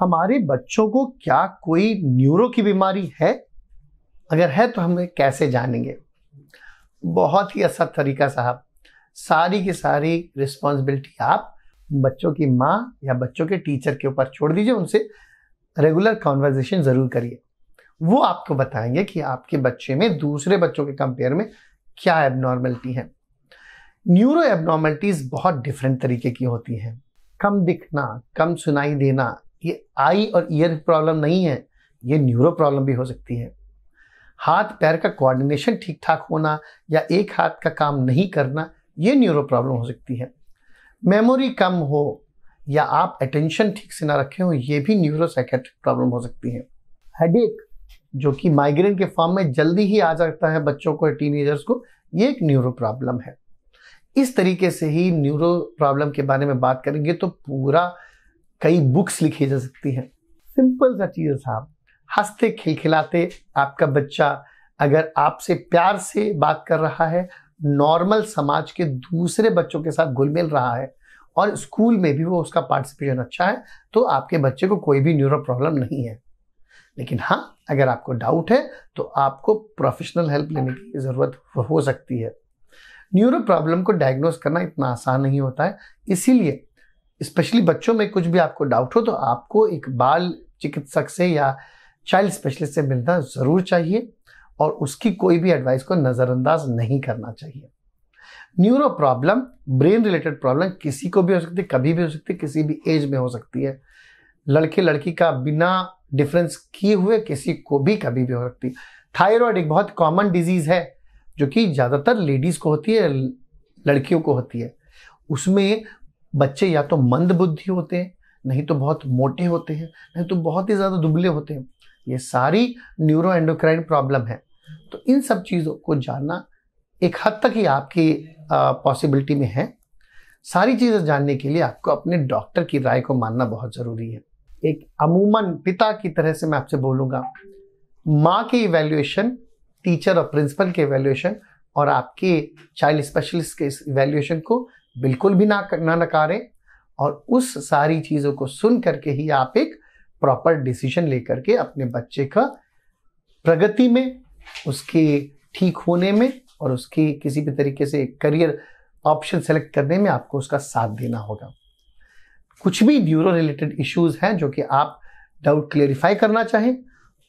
हमारे बच्चों को क्या कोई न्यूरो की बीमारी है अगर है तो हम कैसे जानेंगे बहुत ही असर तरीका साहब सारी की सारी रिस्पॉन्सिबिलिटी आप बच्चों की माँ या बच्चों के टीचर के ऊपर छोड़ दीजिए उनसे रेगुलर कॉन्वर्जेशन ज़रूर करिए वो आपको बताएंगे कि आपके बच्चे में दूसरे बच्चों के कंपेयर में क्या एबनॉर्मलिटी है न्यूरो एबनॉर्मलिटीज़ बहुत डिफरेंट तरीके की होती हैं कम दिखना कम सुनाई देना ये आई और ईयर प्रॉब्लम नहीं है ये न्यूरो प्रॉब्लम भी हो सकती है हाथ पैर का कोऑर्डिनेशन ठीक ठाक होना या एक हाथ का काम नहीं करना ये न्यूरो प्रॉब्लम हो सकती है मेमोरी कम हो या आप अटेंशन ठीक से ना रखे हो ये भी न्यूरो साइकेट्रिक प्रॉब्लम हो सकती है हेडेक जो कि माइग्रेन के फॉर्म में जल्दी ही आ जाता है बच्चों को टीनेजर्स को ये एक न्यूरो प्रॉब्लम है इस तरीके से ही न्यूरो प्रॉब्लम के बारे में बात करेंगे तो पूरा कई बुक्स लिखी जा सकती हैं सिंपल सा चीज़ है साहब हंसते खिलखिलाते आपका बच्चा अगर आपसे प्यार से बात कर रहा है नॉर्मल समाज के दूसरे बच्चों के साथ घुल मिल रहा है और स्कूल में भी वो उसका पार्टिसिपेशन अच्छा है तो आपके बच्चे को कोई भी न्यूरो प्रॉब्लम नहीं है लेकिन हाँ अगर आपको डाउट है तो आपको प्रोफेशनल हेल्प लेने की ज़रूरत हो सकती है न्यूरो प्रॉब्लम को डायग्नोज करना इतना आसान नहीं होता है इसीलिए स्पेशली बच्चों में कुछ भी आपको डाउट हो तो आपको एक बाल चिकित्सक से या चाइल्ड स्पेशलिस्ट से मिलना ज़रूर चाहिए और उसकी कोई भी एडवाइस को नज़रअंदाज नहीं करना चाहिए neuro problem brain related problem किसी को भी हो सकती है कभी भी हो सकती है किसी भी एज में हो सकती है लड़के लड़की का बिना डिफरेंस किए हुए किसी को भी कभी भी हो सकती है थायराइड एक बहुत कॉमन डिजीज़ है जो कि ज़्यादातर लेडीज़ को होती है लड़कियों को होती है उसमें बच्चे या तो मंद बुद्धि होते हैं नहीं तो बहुत मोटे होते हैं नहीं तो बहुत ही ज़्यादा दुबले होते हैं ये सारी न्यूरो एंडोक्राइन प्रॉब्लम है तो इन सब चीज़ों को जानना एक हद तक ही आपकी पॉसिबिलिटी में है सारी चीज़ें जानने के लिए आपको अपने डॉक्टर की राय को मानना बहुत ज़रूरी है एक अमूमन पिता की तरह से मैं आपसे बोलूँगा माँ के इवेल्युएशन टीचर और प्रिंसिपल के इवेल्युएशन और आपके चाइल्ड स्पेशलिस्ट के इवेल्युएशन को बिल्कुल भी ना ना नकारें और उस सारी चीज़ों को सुन करके ही आप एक प्रॉपर डिसीजन लेकर के अपने बच्चे का प्रगति में उसके ठीक होने में और उसकी किसी भी तरीके से करियर ऑप्शन सेलेक्ट करने में आपको उसका साथ देना होगा कुछ भी न्यूरो रिलेटेड इश्यूज हैं जो कि आप डाउट क्लेरिफाई करना चाहें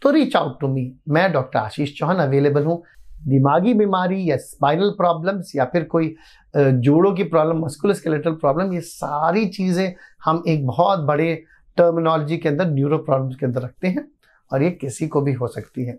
तो रीच आउट टू मी मैं डॉक्टर आशीष चौहान अवेलेबल हूँ दिमागी बीमारी या स्पाइनल प्रॉब्लम्स या फिर कोई जोड़ों की प्रॉब्लम मस्कुलस्केलेटल प्रॉब्लम ये सारी चीज़ें हम एक बहुत बड़े टर्मिनोलॉजी के अंदर न्यूरो प्रॉब्लम्स के अंदर रखते हैं और ये किसी को भी हो सकती है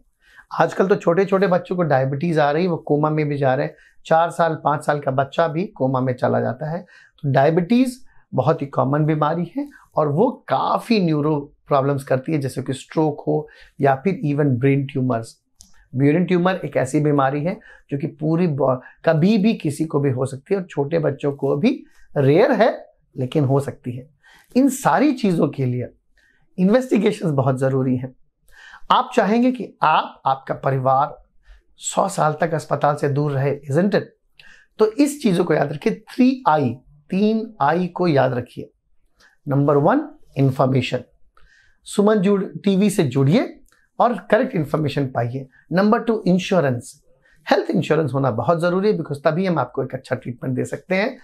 आजकल तो छोटे छोटे बच्चों को डायबिटीज़ आ रही वो कोमा में भी जा रहे हैं चार साल पाँच साल का बच्चा भी कोमा में चला जाता है तो डायबिटीज़ बहुत ही कॉमन बीमारी है और वो काफ़ी न्यूरो प्रॉब्लम्स करती है जैसे कि स्ट्रोक हो या फिर इवन ब्रेन ट्यूमर्स म्यूरिन ट्यूमर एक ऐसी बीमारी है जो कि पूरी कभी भी किसी को भी हो सकती है और छोटे बच्चों को भी रेयर है लेकिन हो सकती है इन सारी चीज़ों के लिए इन्वेस्टिगेशन बहुत ज़रूरी हैं आप चाहेंगे कि आप आपका परिवार सौ साल तक अस्पताल से दूर रहे इजेंट इट तो इस चीज़ों को याद रखिए थ्री आई तीन आई को याद रखिए नंबर वन इंफॉर्मेशन सुमन जुड़ टीवी से जुड़िए और करेक्ट इन्फॉर्मेशन पाइए number two insurance health insurance होना बहुत ज़रूरी है बिकॉज तभी हम आपको एक अच्छा ट्रीटमेंट दे सकते हैं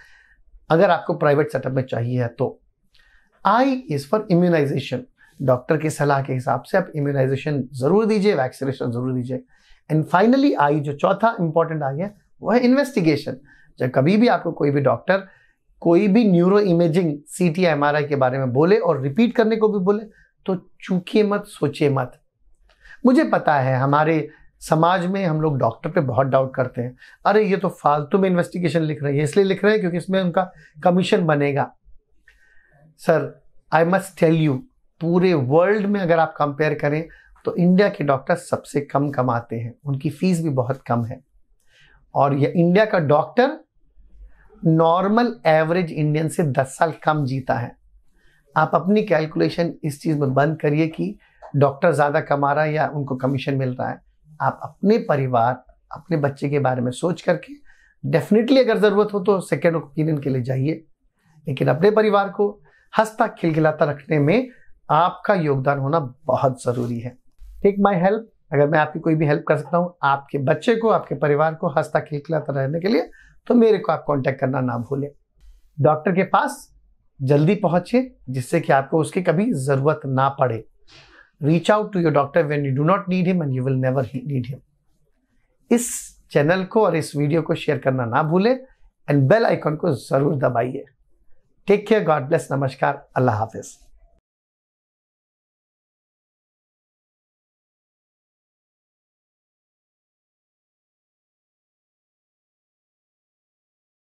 अगर आपको प्राइवेट सेटअप में चाहिए तो I is for immunisation doctor की सलाह के हिसाब से आप इम्यूनाइजेशन ज़रूर दीजिए वैक्सीनेशन ज़रूर दीजिए एंड फाइनली आई जो चौथा इंपॉर्टेंट आई है वो है इन्वेस्टिगेशन जब कभी भी आपको कोई भी डॉक्टर कोई भी neuro imaging C T M R I के बारे में बोले और रिपीट करने को भी बोले तो चूके मत सोचे मत मुझे पता है हमारे समाज में हम लोग डॉक्टर पे बहुत डाउट करते हैं अरे ये तो फालतू में इन्वेस्टिगेशन लिख रहे हैं इसलिए लिख रहे हैं क्योंकि इसमें उनका कमीशन बनेगा sir I must tell you पूरे वर्ल्ड में अगर आप कंपेयर करें तो इंडिया के डॉक्टर सबसे कम कमाते हैं उनकी फीस भी बहुत कम है और यह इंडिया का डॉक्टर नॉर्मल एवरेज इंडियन से 10 साल कम जीता है आप अपनी कैलकुलेशन इस चीज़ में बंद करिए कि डॉक्टर ज़्यादा कमा रहा है या उनको कमीशन मिल रहा है आप अपने परिवार अपने बच्चे के बारे में सोच करके डेफिनेटली अगर ज़रूरत हो तो सेकेंड ओपिनियन के लिए जाइए लेकिन अपने परिवार को हंसता खिलखिलाता रखने में आपका योगदान होना बहुत ज़रूरी है टेक माई हेल्प अगर मैं आपकी कोई भी हेल्प कर सकता हूँ आपके बच्चे को आपके परिवार को हंसता खिलखिलाता रहने के लिए तो मेरे को आप कॉन्टेक्ट करना ना भूलें डॉक्टर के पास जल्दी पहुँचे जिससे कि आपको उसकी कभी ज़रूरत ना पड़े out to your doctor when you you not need him and you will never ही नीड हिम इस चैनल को और इस वीडियो को शेयर करना ना भूलें एंड बेल आइकॉन को ज़रूर दबाइए टेक केयर गॉड ब्लेस नमस्कार अल्लाह हाफिज़